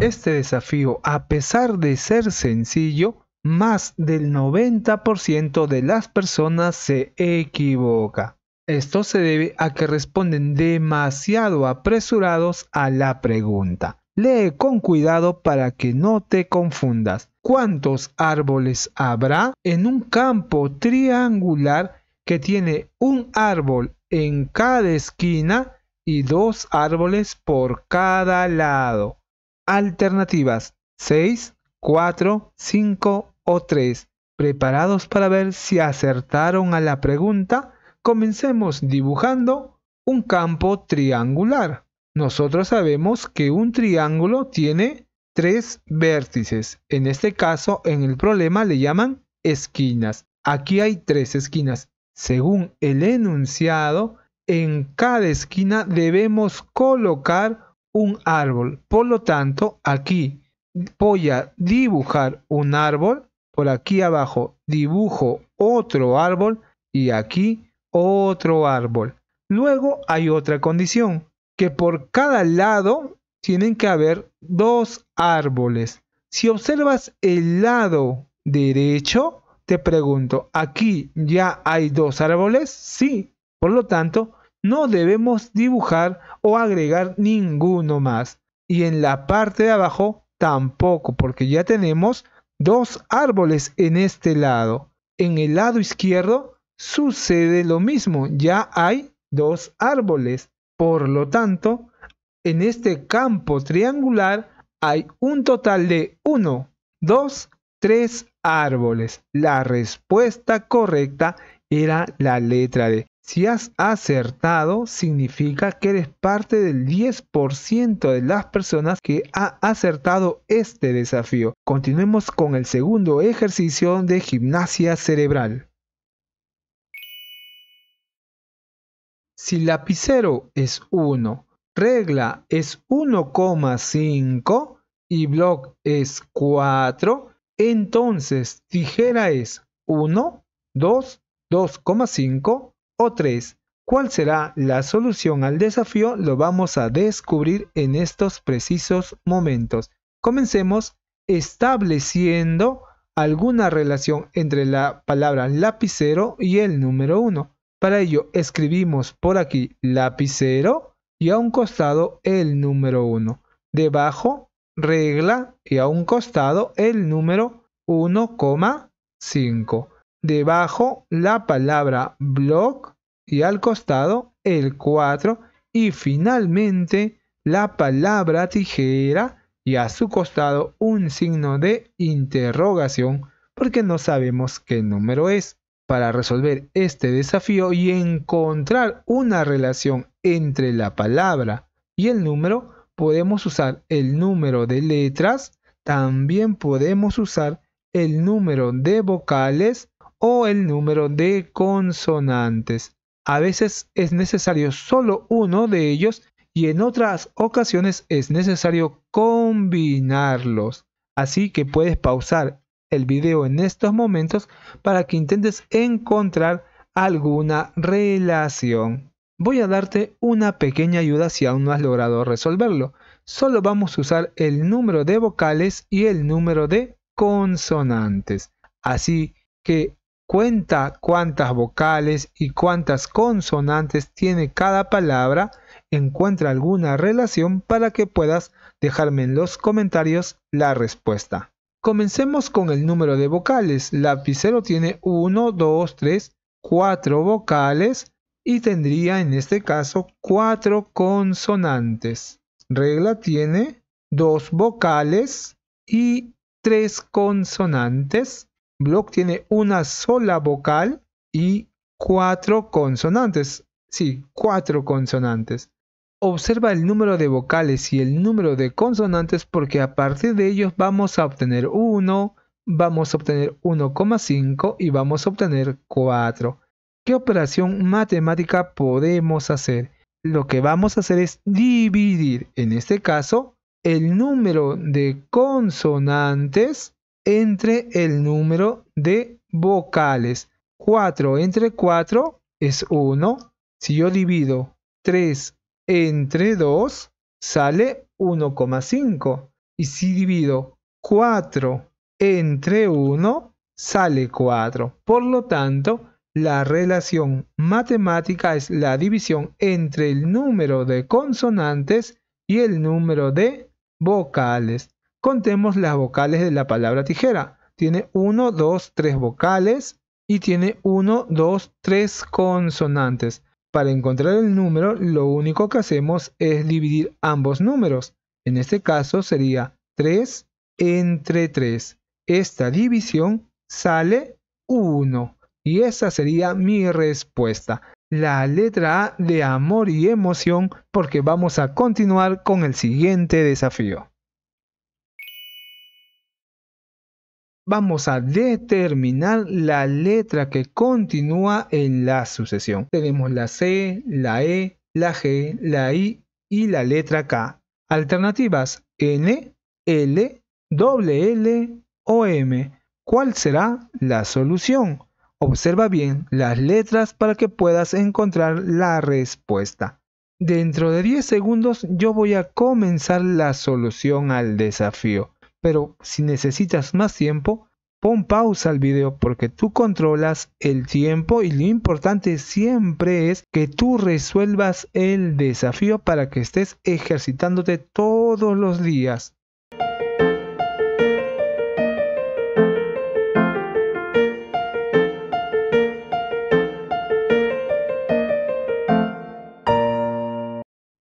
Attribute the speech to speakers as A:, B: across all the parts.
A: Este desafío, a pesar de ser sencillo, más del 90% de las personas se equivoca. Esto se debe a que responden demasiado apresurados a la pregunta. Lee con cuidado para que no te confundas. ¿Cuántos árboles habrá en un campo triangular que tiene un árbol en cada esquina y dos árboles por cada lado? alternativas 6, 4, 5 o 3. Preparados para ver si acertaron a la pregunta, comencemos dibujando un campo triangular. Nosotros sabemos que un triángulo tiene tres vértices. En este caso, en el problema le llaman esquinas. Aquí hay tres esquinas. Según el enunciado, en cada esquina debemos colocar un árbol. Por lo tanto, aquí voy a dibujar un árbol. Por aquí abajo dibujo otro árbol y aquí otro árbol. Luego hay otra condición, que por cada lado tienen que haber dos árboles. Si observas el lado derecho, te pregunto, ¿aquí ya hay dos árboles? Sí. Por lo tanto, no debemos dibujar o agregar ninguno más. Y en la parte de abajo tampoco, porque ya tenemos dos árboles en este lado. En el lado izquierdo sucede lo mismo, ya hay dos árboles. Por lo tanto, en este campo triangular hay un total de 1, dos, tres árboles. La respuesta correcta era la letra D. Si has acertado, significa que eres parte del 10% de las personas que ha acertado este desafío. Continuemos con el segundo ejercicio de gimnasia cerebral. Si lapicero es 1, regla es 1,5 y block es 4, entonces tijera es 1, 2, 2,5, o 3. ¿Cuál será la solución al desafío? Lo vamos a descubrir en estos precisos momentos. Comencemos estableciendo alguna relación entre la palabra lapicero y el número 1. Para ello escribimos por aquí lapicero y a un costado el número 1. Debajo regla y a un costado el número 1,5 debajo la palabra block y al costado el 4 y finalmente la palabra tijera y a su costado un signo de interrogación porque no sabemos qué número es. Para resolver este desafío y encontrar una relación entre la palabra y el número, podemos usar el número de letras, también podemos usar el número de vocales o el número de consonantes. A veces es necesario solo uno de ellos y en otras ocasiones es necesario combinarlos. Así que puedes pausar el video en estos momentos para que intentes encontrar alguna relación. Voy a darte una pequeña ayuda si aún no has logrado resolverlo. Solo vamos a usar el número de vocales y el número de consonantes. Así que Cuenta cuántas vocales y cuántas consonantes tiene cada palabra. Encuentra alguna relación para que puedas dejarme en los comentarios la respuesta. Comencemos con el número de vocales. Lapicero tiene 1, 2, 3, 4 vocales y tendría en este caso 4 consonantes. Regla tiene 2 vocales y 3 consonantes. Block tiene una sola vocal y cuatro consonantes. Sí, cuatro consonantes. Observa el número de vocales y el número de consonantes porque a partir de ellos vamos a obtener 1, vamos a obtener 1,5 y vamos a obtener 4. ¿Qué operación matemática podemos hacer? Lo que vamos a hacer es dividir, en este caso, el número de consonantes entre el número de vocales. 4 entre 4 es 1. Si yo divido 3 entre 2, sale 1,5. Y si divido 4 entre 1, sale 4. Por lo tanto, la relación matemática es la división entre el número de consonantes y el número de vocales. Contemos las vocales de la palabra tijera. Tiene 1, 2, 3 vocales y tiene 1, 2, 3 consonantes. Para encontrar el número, lo único que hacemos es dividir ambos números. En este caso sería 3 entre 3. Esta división sale 1. Y esa sería mi respuesta. La letra A de amor y emoción porque vamos a continuar con el siguiente desafío. vamos a determinar la letra que continúa en la sucesión. Tenemos la C, la E, la G, la I y la letra K. Alternativas N, L, doble o M. ¿Cuál será la solución? Observa bien las letras para que puedas encontrar la respuesta. Dentro de 10 segundos yo voy a comenzar la solución al desafío pero si necesitas más tiempo, pon pausa al video porque tú controlas el tiempo y lo importante siempre es que tú resuelvas el desafío para que estés ejercitándote todos los días.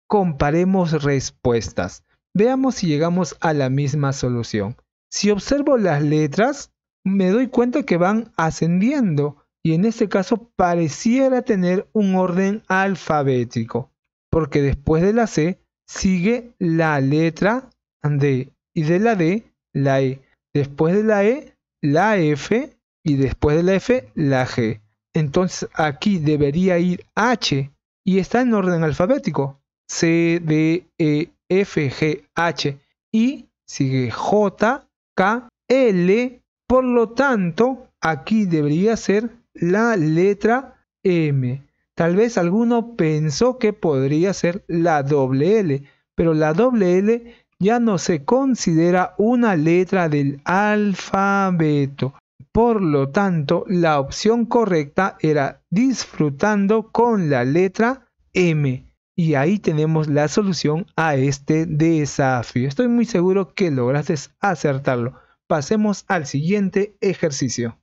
A: Comparemos respuestas. Veamos si llegamos a la misma solución. Si observo las letras, me doy cuenta que van ascendiendo y en este caso pareciera tener un orden alfabético, porque después de la C sigue la letra D y de la D la E, después de la E la F y después de la F la G. Entonces aquí debería ir H y está en orden alfabético. C, D, E, F, G, H, I, sigue J, K, L. Por lo tanto, aquí debería ser la letra M. Tal vez alguno pensó que podría ser la doble L, pero la doble L ya no se considera una letra del alfabeto. Por lo tanto, la opción correcta era disfrutando con la letra M. Y ahí tenemos la solución a este desafío. Estoy muy seguro que lograste acertarlo. Pasemos al siguiente ejercicio.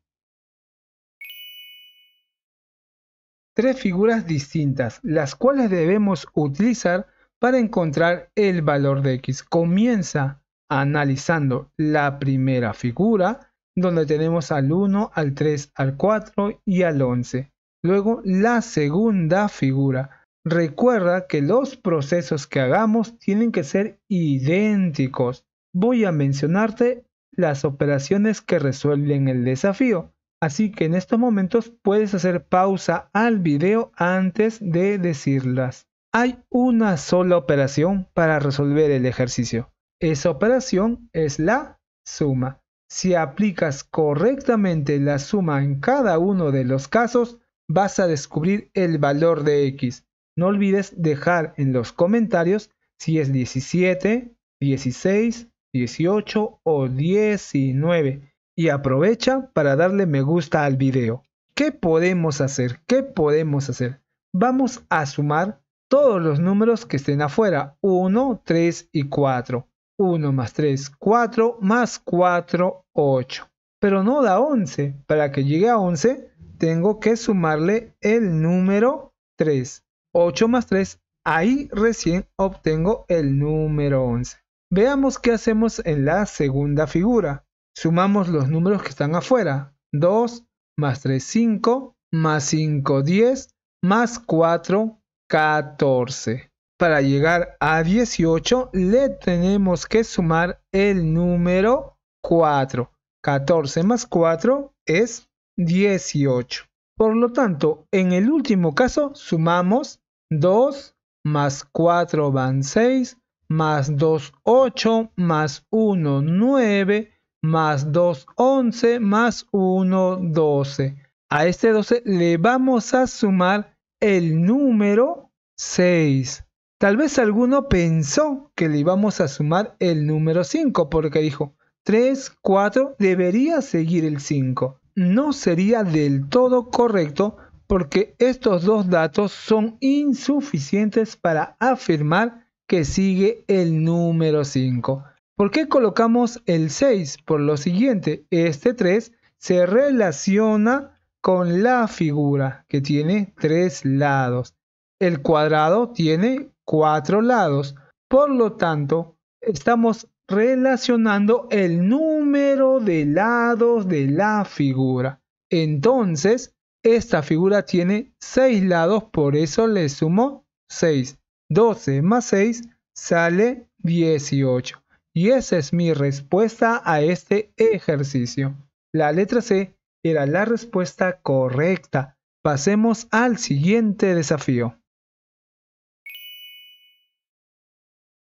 A: Tres figuras distintas, las cuales debemos utilizar para encontrar el valor de x. Comienza analizando la primera figura, donde tenemos al 1, al 3, al 4 y al 11. Luego la segunda figura Recuerda que los procesos que hagamos tienen que ser idénticos. Voy a mencionarte las operaciones que resuelven el desafío. Así que en estos momentos puedes hacer pausa al video antes de decirlas. Hay una sola operación para resolver el ejercicio. Esa operación es la suma. Si aplicas correctamente la suma en cada uno de los casos, vas a descubrir el valor de x. No olvides dejar en los comentarios si es 17, 16, 18 o 19 y aprovecha para darle me gusta al video. ¿Qué podemos hacer? ¿Qué podemos hacer? Vamos a sumar todos los números que estén afuera, 1, 3 y 4. 1 más 3, 4 más 4, 8. Pero no da 11. Para que llegue a 11, tengo que sumarle el número 3. 8 más 3, ahí recién obtengo el número 11. Veamos qué hacemos en la segunda figura. Sumamos los números que están afuera. 2 más 3, 5, más 5, 10, más 4, 14. Para llegar a 18 le tenemos que sumar el número 4. 14 más 4 es 18. Por lo tanto, en el último caso sumamos 2 más 4 van 6, más 2, 8, más 1, 9, más 2, 11, más 1, 12. A este 12 le vamos a sumar el número 6. Tal vez alguno pensó que le íbamos a sumar el número 5 porque dijo 3, 4 debería seguir el 5. No sería del todo correcto porque estos dos datos son insuficientes para afirmar que sigue el número 5. ¿Por qué colocamos el 6? Por lo siguiente, este 3 se relaciona con la figura que tiene tres lados. El cuadrado tiene cuatro lados. Por lo tanto, estamos relacionando el número de lados de la figura. Entonces, esta figura tiene 6 lados, por eso le sumo 6. 12 más 6 sale 18. Y esa es mi respuesta a este ejercicio. La letra C era la respuesta correcta. Pasemos al siguiente desafío.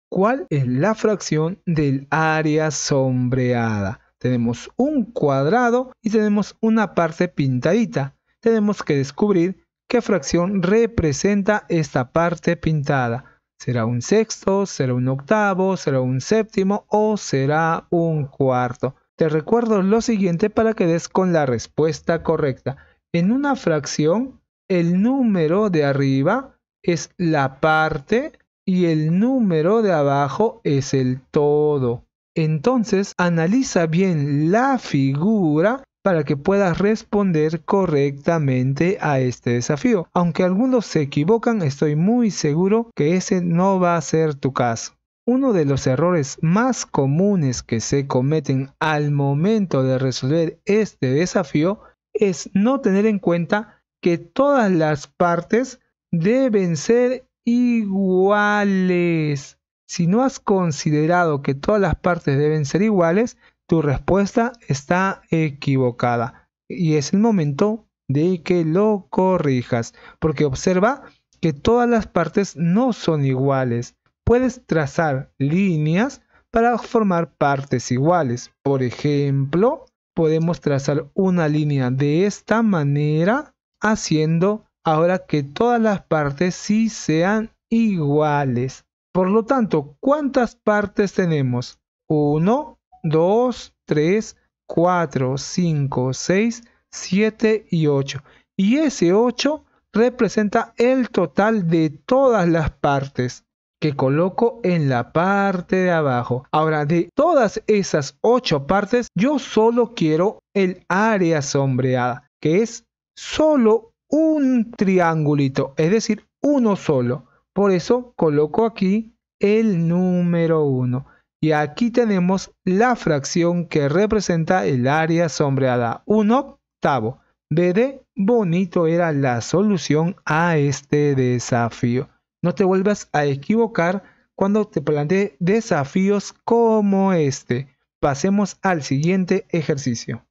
A: ¿Cuál es la fracción del área sombreada? Tenemos un cuadrado y tenemos una parte pintadita tenemos que descubrir qué fracción representa esta parte pintada. ¿Será un sexto? ¿Será un octavo? ¿Será un séptimo? ¿O será un cuarto? Te recuerdo lo siguiente para que des con la respuesta correcta. En una fracción, el número de arriba es la parte y el número de abajo es el todo. Entonces analiza bien la figura para que puedas responder correctamente a este desafío. Aunque algunos se equivocan, estoy muy seguro que ese no va a ser tu caso. Uno de los errores más comunes que se cometen al momento de resolver este desafío es no tener en cuenta que todas las partes deben ser iguales. Si no has considerado que todas las partes deben ser iguales, tu respuesta está equivocada y es el momento de que lo corrijas, porque observa que todas las partes no son iguales. Puedes trazar líneas para formar partes iguales. Por ejemplo, podemos trazar una línea de esta manera, haciendo ahora que todas las partes sí sean iguales. Por lo tanto, ¿cuántas partes tenemos? Uno. 2, 3, 4, 5, 6, 7 y 8. Y ese 8 representa el total de todas las partes que coloco en la parte de abajo. Ahora, de todas esas 8 partes, yo solo quiero el área sombreada, que es solo un triangulito, es decir, uno solo. Por eso coloco aquí el número 1. Y aquí tenemos la fracción que representa el área sombreada. un octavo. BD bonito era la solución a este desafío. No te vuelvas a equivocar cuando te planteé desafíos como este. Pasemos al siguiente ejercicio.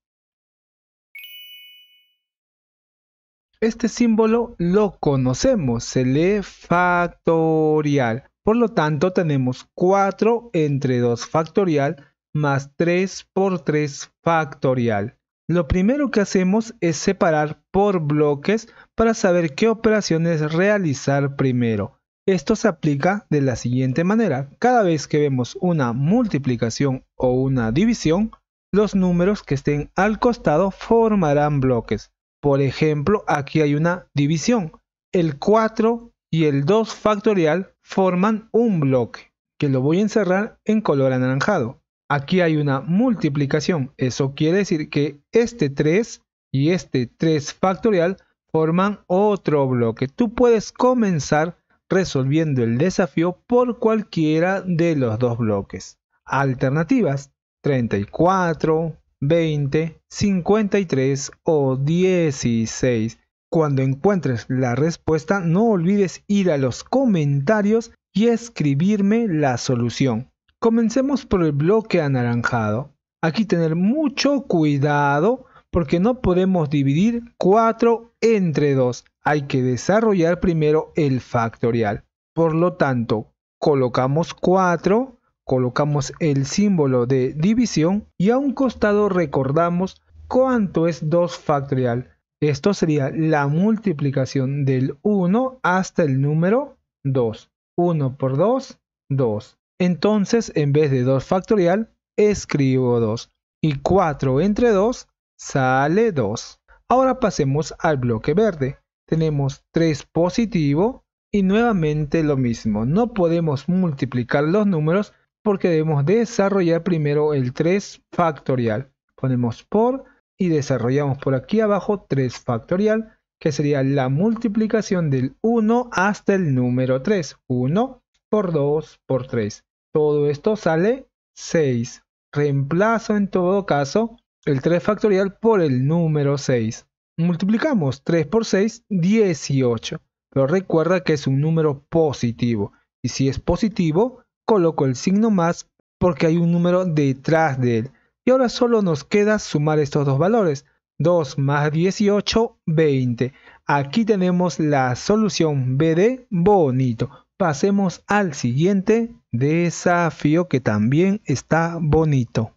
A: Este símbolo lo conocemos, se lee factorial. Por lo tanto, tenemos 4 entre 2 factorial más 3 por 3 factorial. Lo primero que hacemos es separar por bloques para saber qué operaciones realizar primero. Esto se aplica de la siguiente manera. Cada vez que vemos una multiplicación o una división, los números que estén al costado formarán bloques. Por ejemplo, aquí hay una división. El 4 y el 2 factorial forman un bloque que lo voy a encerrar en color anaranjado. Aquí hay una multiplicación, eso quiere decir que este 3 y este 3 factorial forman otro bloque. Tú puedes comenzar resolviendo el desafío por cualquiera de los dos bloques. Alternativas 34, 20, 53 o 16. Cuando encuentres la respuesta, no olvides ir a los comentarios y escribirme la solución. Comencemos por el bloque anaranjado. Aquí tener mucho cuidado porque no podemos dividir 4 entre 2. Hay que desarrollar primero el factorial. Por lo tanto, colocamos 4, colocamos el símbolo de división y a un costado recordamos cuánto es 2 factorial. Esto sería la multiplicación del 1 hasta el número 2. 1 por 2, 2. Entonces, en vez de 2 factorial, escribo 2. Y 4 entre 2 sale 2. Ahora pasemos al bloque verde. Tenemos 3 positivo y nuevamente lo mismo. No podemos multiplicar los números porque debemos desarrollar primero el 3 factorial. Ponemos por y desarrollamos por aquí abajo 3 factorial, que sería la multiplicación del 1 hasta el número 3. 1 por 2 por 3. Todo esto sale 6. Reemplazo en todo caso el 3 factorial por el número 6. Multiplicamos 3 por 6, 18. Pero recuerda que es un número positivo. Y si es positivo, coloco el signo más porque hay un número detrás de él. Y ahora solo nos queda sumar estos dos valores. 2 más 18, 20. Aquí tenemos la solución BD bonito. Pasemos al siguiente desafío que también está bonito.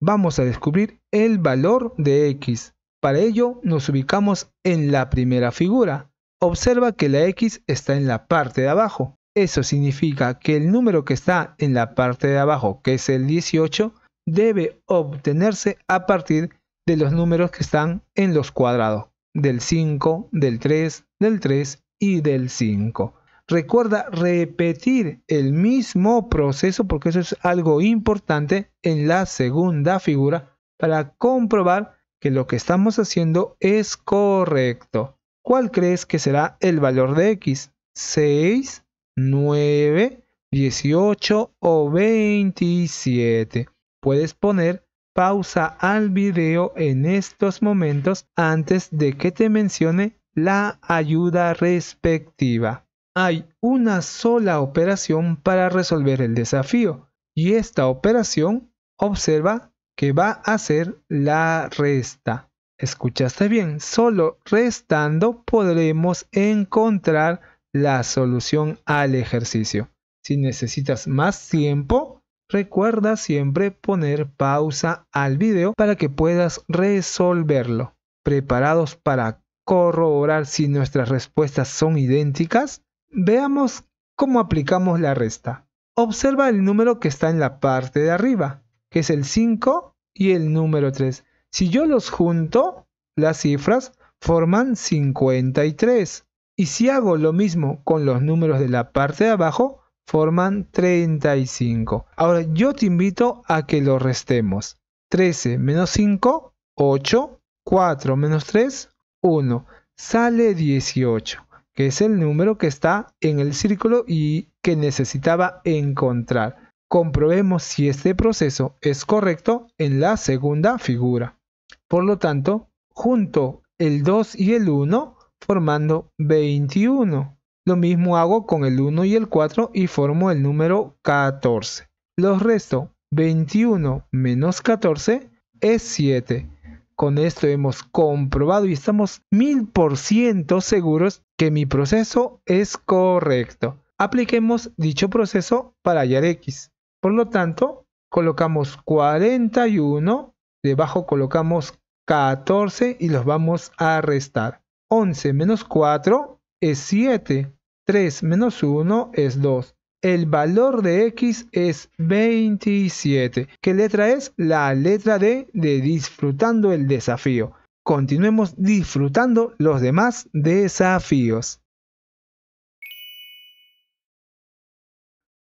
A: Vamos a descubrir el valor de x. Para ello nos ubicamos en la primera figura. Observa que la x está en la parte de abajo. Eso significa que el número que está en la parte de abajo, que es el 18, debe obtenerse a partir de los números que están en los cuadrados, del 5, del 3, del 3 y del 5. Recuerda repetir el mismo proceso porque eso es algo importante en la segunda figura para comprobar que lo que estamos haciendo es correcto. ¿Cuál crees que será el valor de x? ¿6? 9, 18 o 27. Puedes poner pausa al video en estos momentos antes de que te mencione la ayuda respectiva. Hay una sola operación para resolver el desafío y esta operación observa que va a ser la resta. ¿Escuchaste bien? Solo restando podremos encontrar la solución al ejercicio. Si necesitas más tiempo, recuerda siempre poner pausa al video para que puedas resolverlo. ¿Preparados para corroborar si nuestras respuestas son idénticas? Veamos cómo aplicamos la resta. Observa el número que está en la parte de arriba, que es el 5 y el número 3. Si yo los junto, las cifras forman 53. Y si hago lo mismo con los números de la parte de abajo, forman 35. Ahora yo te invito a que lo restemos. 13 menos 5, 8. 4 menos 3, 1. Sale 18, que es el número que está en el círculo y que necesitaba encontrar. Comprobemos si este proceso es correcto en la segunda figura. Por lo tanto, junto el 2 y el 1 formando 21. Lo mismo hago con el 1 y el 4 y formo el número 14. Los resto 21 menos 14 es 7. Con esto hemos comprobado y estamos 1000% seguros que mi proceso es correcto. Apliquemos dicho proceso para hallar x. Por lo tanto, colocamos 41, debajo colocamos 14 y los vamos a restar. 11 menos 4 es 7. 3 menos 1 es 2. El valor de X es 27. ¿Qué letra es? La letra D de disfrutando el desafío. Continuemos disfrutando los demás desafíos.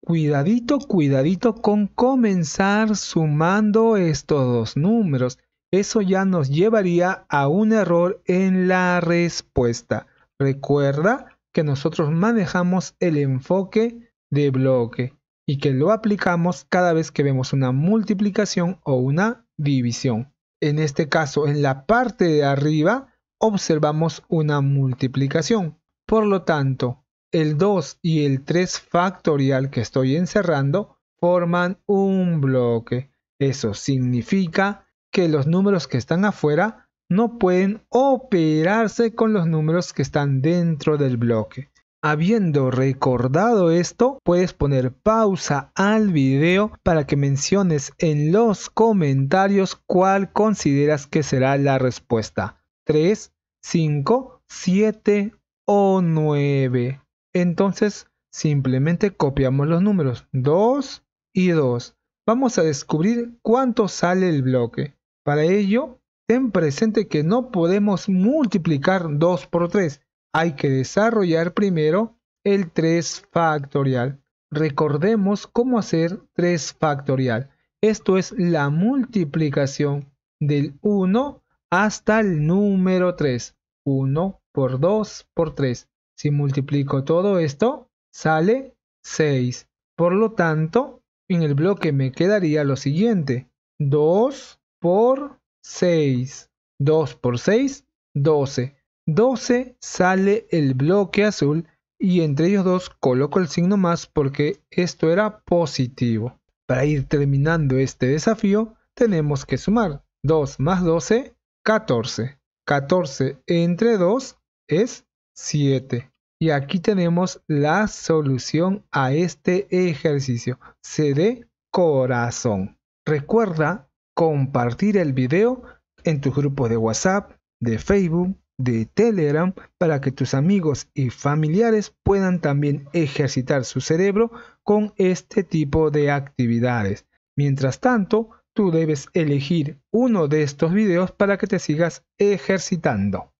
A: Cuidadito, cuidadito con comenzar sumando estos dos números eso ya nos llevaría a un error en la respuesta. Recuerda que nosotros manejamos el enfoque de bloque y que lo aplicamos cada vez que vemos una multiplicación o una división. En este caso, en la parte de arriba, observamos una multiplicación. Por lo tanto, el 2 y el 3 factorial que estoy encerrando forman un bloque. Eso significa que los números que están afuera no pueden operarse con los números que están dentro del bloque. Habiendo recordado esto, puedes poner pausa al video para que menciones en los comentarios cuál consideras que será la respuesta. 3, 5, 7 o 9. Entonces, simplemente copiamos los números 2 y 2. Vamos a descubrir cuánto sale el bloque. Para ello, ten presente que no podemos multiplicar 2 por 3. Hay que desarrollar primero el 3 factorial. Recordemos cómo hacer 3 factorial. Esto es la multiplicación del 1 hasta el número 3. 1 por 2 por 3. Si multiplico todo esto, sale 6. Por lo tanto, en el bloque me quedaría lo siguiente. 2 por 6. 2 por 6, 12. 12 sale el bloque azul y entre ellos dos coloco el signo más porque esto era positivo. Para ir terminando este desafío tenemos que sumar 2 más 12, 14. 14 entre 2 es 7. Y aquí tenemos la solución a este ejercicio. Se dé corazón. Recuerda compartir el video en tus grupos de WhatsApp, de Facebook, de Telegram, para que tus amigos y familiares puedan también ejercitar su cerebro con este tipo de actividades. Mientras tanto, tú debes elegir uno de estos videos para que te sigas ejercitando.